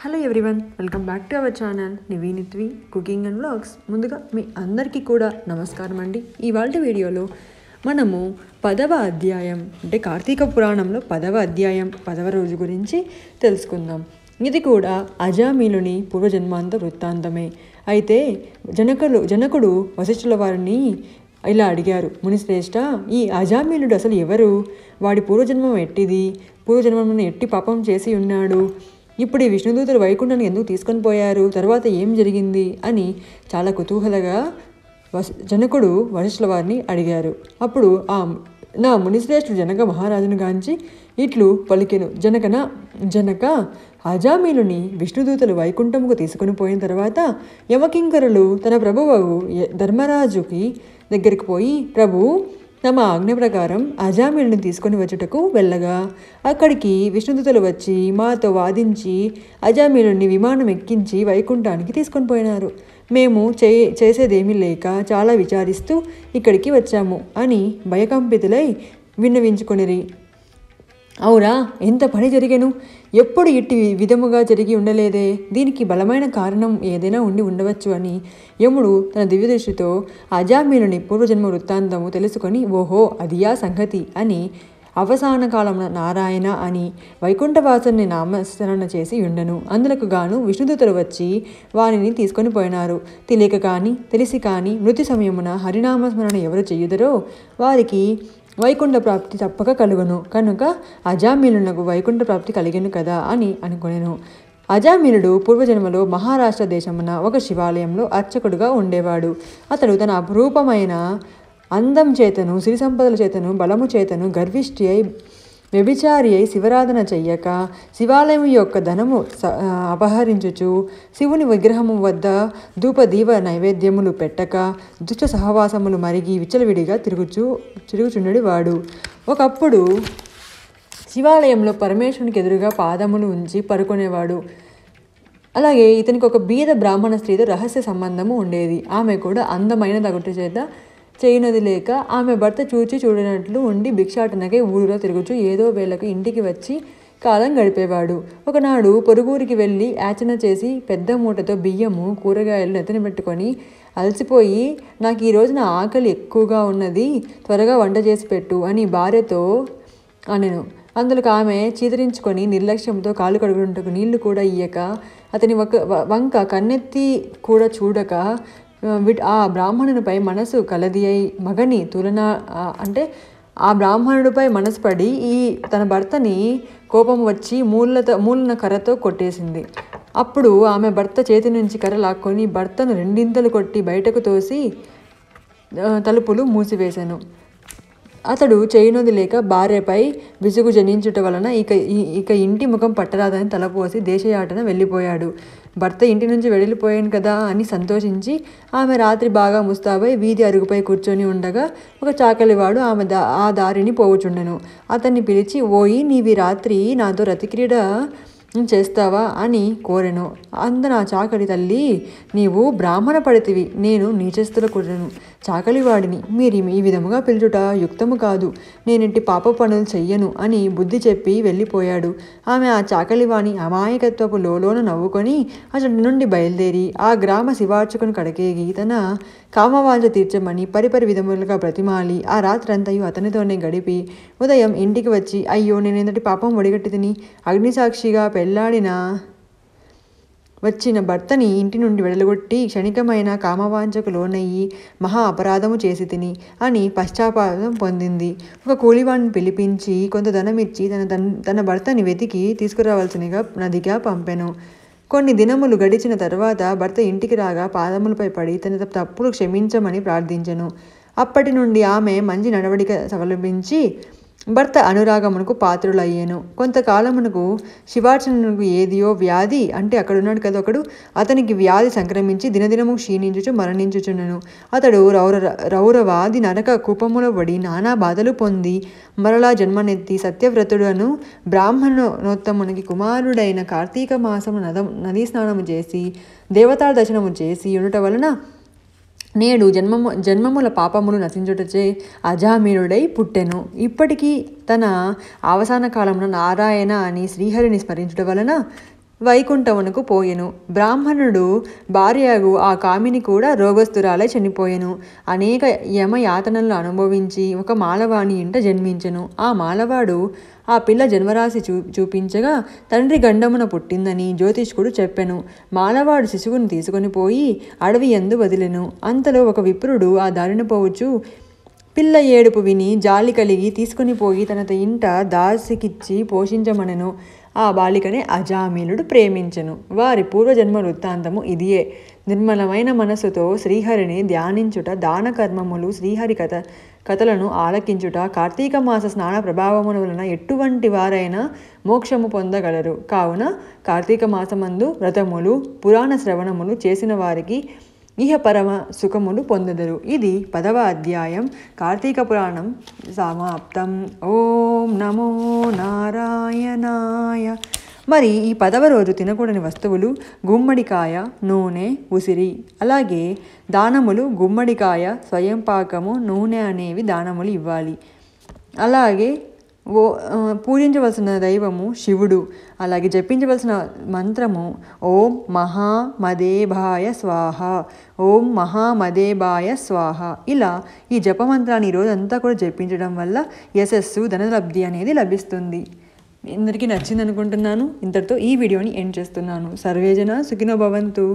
hello everyone welcome back to our channel నివీనిత్వి cooking and blogs ముందుగా మీ అందరికీ కూడా నమస్కారం అండి ఇవాళ వీడియోలో మనము పదవ అధ్యాయం అంటే కార్తీక పురాణంలో పదవ అధ్యాయం పదవ రోజు గురించి తెలుసుకుందాం ఇది కూడా అజామీలుని పూర్వజన్మాంత వృత్తాంతమే అయితే జనకులు జనకుడు వశిష్ఠుల వారిని ఇలా అడిగారు మునిశ్రేష్ఠ ఈ అజామీలుడు అసలు ఎవరు వాడి పూర్వజన్మం ఎట్టిది పూర్వజన్మం ఎట్టి పాపం చేసి ఉన్నాడు ఇప్పుడు ఈ విష్ణుదూతులు వైకుంఠాన్ని ఎందుకు తీసుకొని పోయారు తర్వాత ఏం జరిగింది అని చాలా కుతూహలగా వశ జనకుడు వశిష్ఠుల వారిని అడిగారు అప్పుడు ఆ నా మునిశ్రేష్ఠుడు జనక మహారాజును గాంచి ఇట్లు పలికెను జనకన జనక అజామీలుని విష్ణుదూతలు వైకుంఠముకు తీసుకుని పోయిన తర్వాత యమకింకరులు తన ప్రభువు ధర్మరాజుకి దగ్గరికి పోయి ప్రభు తమ ఆజ్ఞ ప్రకారం అజామిల్ని తీసుకొని వచ్చుటకు వెళ్ళగా అక్కడికి విష్ణుదూతలు వచ్చి మాతో వాదించి అజామిలుని విమానం ఎక్కించి వైకుంఠానికి తీసుకొని పోయినారు మేము చే చేసేదేమీ లేక చాలా విచారిస్తూ ఇక్కడికి వచ్చాము అని భయకంపితులై విన్నవించుకొనిరి అవునా ఎంత పని జరిగాను ఎప్పుడు ఇట్టి విధముగా జరిగి ఉండలేదే దీనికి బలమైన కారణం ఏదైనా ఉండి ఉండవచ్చు అని యముడు తన దివ్యదృష్టితో అజామీనుని పూర్వజన్మ వృత్తాంతము తెలుసుకొని ఓహో అదియా సంగతి అని అవసాన కాలమున నారాయణ అని వైకుంఠవాసుని నామస్మరణ చేసి ఉండను అందులకు గాను విష్ణుదూతలు వచ్చి వారిని తీసుకొని పోయినారు తెలియక కానీ తెలిసి కానీ మృతి సమయమున హరినామస్మరణ ఎవరు చేయుదరో వారికి వైకుంఠ ప్రాప్తి తప్పక కలుగును కనుక అజామీలునకు వైకుంఠ ప్రాప్తి కలిగను కదా అని అనుకునేను అజామీలుడు పూర్వజన్మలో మహారాష్ట్ర దేశమున ఒక శివాలయంలో అర్చకుడుగా ఉండేవాడు అతడు తన అపురూపమైన అందం చేతను సిరి సంపదల చేతను బలము చేతను గర్విష్టి అయి వ్యభిచారి అయి శివరాధన చెయ్యక శివాలయం యొక్క ధనము అపహరించుచు శివుని విగ్రహము వద్ద దీవ నైవేద్యములు పెట్టక దుష్ట సహవాసములు మరిగి విచలవిడిగా తిరుగుచు తిరుగుచుండడి వాడు ఒకప్పుడు శివాలయంలో పరమేశ్వరునికి ఎదురుగా పాదములు ఉంచి పరుకునేవాడు అలాగే ఇతనికి ఒక బీద బ్రాహ్మణ స్త్రీతో రహస్య సంబంధము ఉండేది ఆమె కూడా అందమైన తగుట చేత చేయనది లేక ఆమె భర్త చూచి చూడనట్లు ఉండి భిక్షాటనకై ఊరిలో తిరుగుచూ ఏదో వేళకు ఇంటికి వచ్చి కాలం గడిపేవాడు ఒకనాడు పొరుగురికి వెళ్ళి యాచన చేసి పెద్ద మూటతో బియ్యము కూరగాయలు నెత్తని పెట్టుకొని అలసిపోయి నాకు ఈ రోజున ఆకలి ఎక్కువగా ఉన్నది త్వరగా వంట చేసి పెట్టు అని భార్యతో అనెను అందులో ఆమె చీదరించుకొని నిర్లక్ష్యంతో కాలు కడుగుంటకు నీళ్లు కూడా ఇయ్యక అతని ఒక వంక కన్నెత్తి కూడా చూడక ఆ బ్రాహ్మణునిపై మనసు కలది అయి మగని తులన అంటే ఆ బ్రాహ్మణుడిపై మనసు పడి ఈ తన భర్తని కోపం వచ్చి మూలతో మూలన కర్రతో కొట్టేసింది అప్పుడు ఆమె భర్త చేతి నుంచి కర్ర లాక్కొని భర్తను రెండింతలు కొట్టి బయటకు తోసి తలుపులు మూసివేశాను అతడు చేయనొదిలేక భార్యపై విసుగు జనించుట వలన ఇక ఇక ఇంటి ముఖం పట్టరాదని తలపోసి దేశయాటన వెళ్ళిపోయాడు భర్త ఇంటి నుంచి వెళ్ళిపోయాను కదా అని సంతోషించి ఆమె రాత్రి బాగా ముస్తాబై వీధి అరుగుపై కూర్చొని ఉండగా ఒక చాకలివాడు ఆమె దా ఆ దారిని పోవుచుండెను అతన్ని పిలిచి ఓయి నీవి రాత్రి నాతో రతిక్రీడ చేస్తావా అని కోరెను నా చాకలి తల్లి నీవు బ్రాహ్మణ పడితివి నేను నీచస్తుల కూరను చాకలివాడిని మీరు ఈ విధముగా పిలుచుట యుక్తము కాదు నేనింటి పాప పనులు చెయ్యను అని బుద్ధి చెప్పి వెళ్ళిపోయాడు ఆమె ఆ చాకలివాణి అమాయకత్వపు లోలోన నవ్వుకొని అతడి నుండి బయలుదేరి ఆ గ్రామ శివార్చకును కడకేగి తన కామవాంఛ తీర్చమని పరిపరి విధములుగా ప్రతిమాలి ఆ రాత్రంతయు అతనితోనే గడిపి ఉదయం ఇంటికి వచ్చి అయ్యో నేనేందటి పాపం ఒడిగట్టి తిని అగ్నిసాక్షిగా పెళ్ళాడిన వచ్చిన భర్తని ఇంటి నుండి వెడలగొట్టి క్షణికమైన కామవాంచకు లోనయ్యి మహా అపరాధము చేసి తిని అని పశ్చాపాదం పొందింది ఒక కూలివాణ్ణి పిలిపించి కొంత ధనమిచ్చి తన తన భర్తని వెతికి తీసుకురావాల్సినగా నదిగా పంపెను కొన్ని దినములు గడిచిన తర్వాత భర్త ఇంటికి రాగా పాదములపై పడి తన తప్పులు క్షమించమని ప్రార్థించెను అప్పటి నుండి ఆమె మంచి నడవడిక అవలంబించి భర్త అనురాగమునకు పాత్రులయ్యాను కొంతకాలమునకు శివార్చనకు ఏదియో వ్యాధి అంటే అక్కడున్నాడు కదా ఒకడు అతనికి వ్యాధి సంక్రమించి దినదినము క్షీణించుచు మరణించుచున్నను అతడు రౌర రౌరవాది నరక కూపములో పడి నానా బాధలు పొంది మరలా జన్మనెత్తి సత్యవ్రతుడను బ్రాహ్మణోత్తమునికి కుమారుడైన కార్తీక మాసము నద నదీ స్నానము చేసి దేవతా దర్శనము చేసి ఉండటం వలన నేడు జన్మము జన్మముల పాపములు నశించుటచే అజామీనుడై పుట్టెను ఇప్పటికీ తన అవసాన కాలంలో నారాయణ అని శ్రీహరిని స్మరించడం వలన వైకుంఠమునకు పోయెను బ్రాహ్మణుడు భార్యగు ఆ కామిని కూడా రోగస్థురాలై చనిపోయెను అనేక యమయాతనలు అనుభవించి ఒక మాలవాణి ఇంట జన్మించెను ఆ మాలవాడు ఆ పిల్ల జన్మరాశి చూ చూపించగా తండ్రి గండమున పుట్టిందని జ్యోతిష్కుడు చెప్పెను మాలవాడు శిశువును తీసుకొని పోయి అడవి ఎందు వదిలెను అంతలో ఒక విప్రుడు ఆ దారిన పోవచ్చు పిల్ల ఏడుపు విని జాలి కలిగి తీసుకుని పోయి తన ఇంట దాసికిచ్చి పోషించమనెను ఆ బాలికనే అజామీలుడు ప్రేమించెను వారి పూర్వజన్మ వృత్తాంతము ఇదియే నిర్మలమైన మనస్సుతో శ్రీహరిని ధ్యానించుట దాన కర్మములు శ్రీహరి కథ కథలను ఆలకించుట కార్తీక మాస స్నాన ప్రభావముల వలన ఎటువంటి వారైనా మోక్షము పొందగలరు కావున కార్తీక మాసమందు వ్రతములు పురాణ శ్రవణములు చేసిన వారికి నిహపరమ సుఖమును పొందెదరు ఇది పదవ అధ్యాయం కార్తీక పురాణం సమాప్తం ఓం నమో నారాయణాయ మరి ఈ పదవ రోజు తినకూడని వస్తువులు గుమ్మడికాయ నూనె ఉసిరి అలాగే దానములు గుమ్మడికాయ స్వయంపాకము నూనె అనేవి దానములు ఇవ్వాలి అలాగే ఓ పూజించవలసిన దైవము శివుడు అలాగే జపించవలసిన మంత్రము ఓం మహామదేభాయ స్వాహ ఓం మహామదేభాయ స్వాహ ఇలా ఈ జపమంత్రాన్ని ఈరోజంతా కూడా జపించడం వల్ల యశస్సు ధనలబ్ధి అనేది లభిస్తుంది అందరికీ నచ్చింది అనుకుంటున్నాను ఇంతటితో ఈ వీడియోని ఎండ్ చేస్తున్నాను సర్వేజన సుఖినో భవంతు